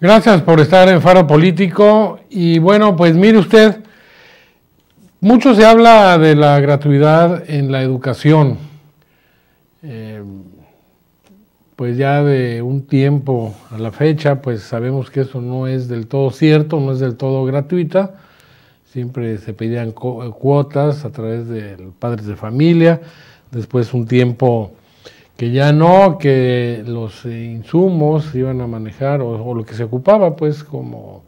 Gracias por estar en Faro Político. Y bueno, pues mire usted, mucho se habla de la gratuidad en la educación. Eh, pues ya de un tiempo a la fecha, pues sabemos que eso no es del todo cierto, no es del todo gratuita. Siempre se pedían eh, cuotas a través de padres de familia. Después un tiempo que ya no, que los insumos se iban a manejar o, lo que se ocupaba pues como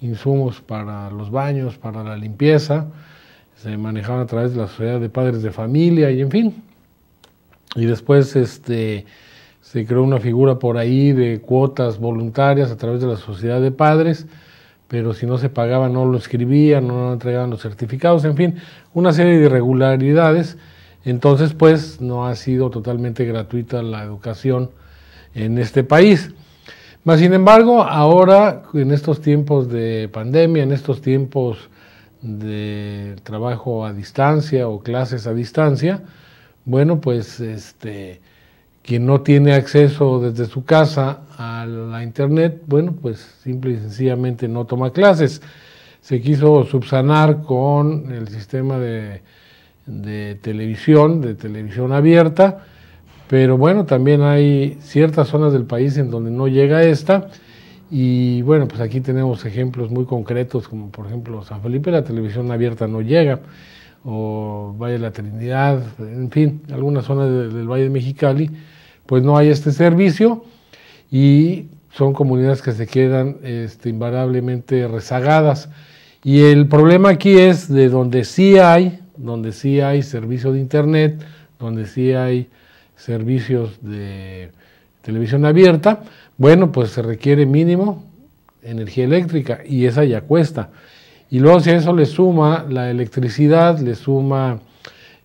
insumos para los baños, para la limpieza, se manejaban a través de la sociedad de padres de familia y en fin. Y después este, se creó una figura por ahí de cuotas voluntarias a través de la sociedad de padres, pero si no se pagaba no lo escribían, no entregaban los certificados, en fin, una serie de irregularidades entonces, pues no ha sido totalmente gratuita la educación en este país. Mas, sin embargo, ahora, en estos tiempos de pandemia, en estos tiempos de trabajo a distancia o clases a distancia, bueno, pues este, quien no tiene acceso desde su casa a la internet, bueno, pues simple y sencillamente no toma clases. Se quiso subsanar con el sistema de de televisión, de televisión abierta, pero bueno, también hay ciertas zonas del país en donde no llega esta. Y bueno, pues aquí tenemos ejemplos muy concretos, como por ejemplo San Felipe, la televisión abierta no llega, o Valle de la Trinidad, en fin, algunas zonas del Valle de Mexicali, pues no hay este servicio y son comunidades que se quedan este, invariablemente rezagadas. Y el problema aquí es de donde sí hay donde sí hay servicio de internet, donde sí hay servicios de televisión abierta, bueno, pues se requiere mínimo energía eléctrica y esa ya cuesta. Y luego si a eso le suma la electricidad, le suma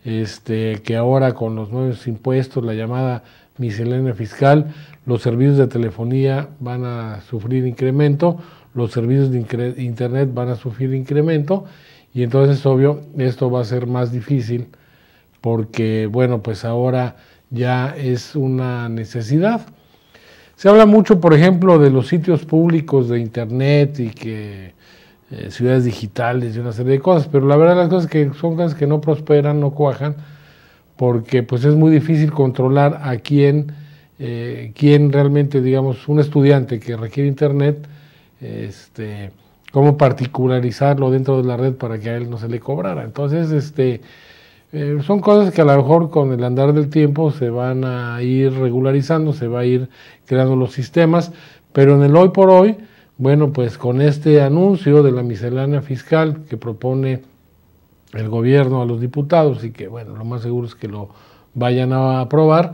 este, que ahora con los nuevos impuestos, la llamada miscelánea fiscal, los servicios de telefonía van a sufrir incremento, los servicios de internet van a sufrir incremento y entonces, obvio, esto va a ser más difícil porque, bueno, pues ahora ya es una necesidad. Se habla mucho, por ejemplo, de los sitios públicos de Internet y que eh, ciudades digitales y una serie de cosas, pero la verdad las cosas que son cosas que no prosperan, no cuajan, porque pues es muy difícil controlar a quién, eh, quién realmente, digamos, un estudiante que requiere Internet, este, cómo particularizarlo dentro de la red para que a él no se le cobrara. Entonces, este, eh, son cosas que a lo mejor con el andar del tiempo se van a ir regularizando, se va a ir creando los sistemas, pero en el hoy por hoy, bueno, pues con este anuncio de la miscelánea fiscal que propone el gobierno a los diputados y que, bueno, lo más seguro es que lo vayan a aprobar,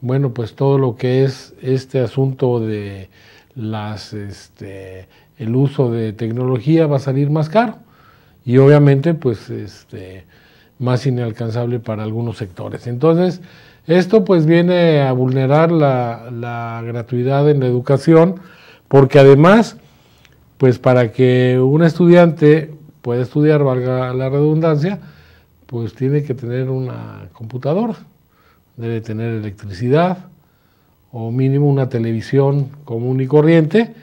bueno, pues todo lo que es este asunto de las este, el uso de tecnología va a salir más caro y obviamente pues este, más inalcanzable para algunos sectores. Entonces, esto pues viene a vulnerar la, gratuidad en la educación porque además pues para que un estudiante pueda estudiar, valga la redundancia, pues tiene que tener una computadora, debe tener electricidad o mínimo una televisión común y corriente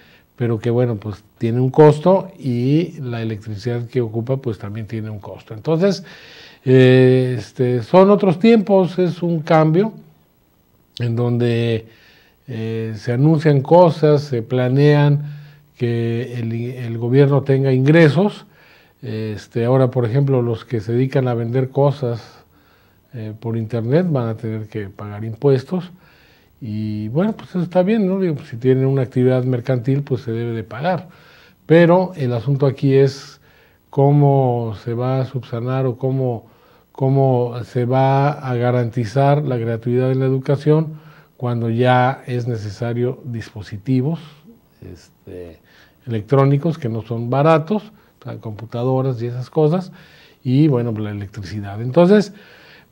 pero que bueno, pues tiene un costo y la electricidad que ocupa pues también tiene un costo. Entonces, eh, este, son otros tiempos, es un cambio en donde eh, se anuncian cosas, se planean que el, gobierno tenga ingresos. Este, ahora, por ejemplo, los que se dedican a vender cosas eh, por internet van a tener que pagar impuestos. Y bueno, pues eso está bien, ¿no? Pues, si tienen una actividad mercantil, pues se debe de pagar. Pero el asunto aquí es cómo se va a subsanar o cómo, cómo se va a garantizar la gratuidad en la educación cuando ya es necesario dispositivos este, electrónicos que no son baratos, computadoras y esas cosas, y bueno, pues, la electricidad. Entonces,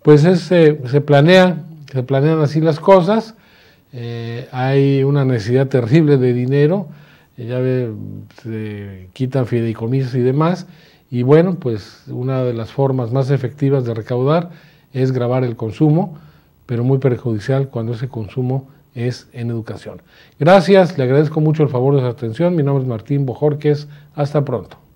pues eh, se, se se planean así las cosas. Eh, hay una necesidad terrible de dinero, eh, ya se quitan fideicomisos y demás, y bueno, pues una de las formas más efectivas de recaudar es grabar el consumo, pero muy perjudicial cuando ese consumo es en educación. Gracias, le agradezco mucho el favor de su atención. Mi nombre es Martín Bojorquez, Hasta pronto.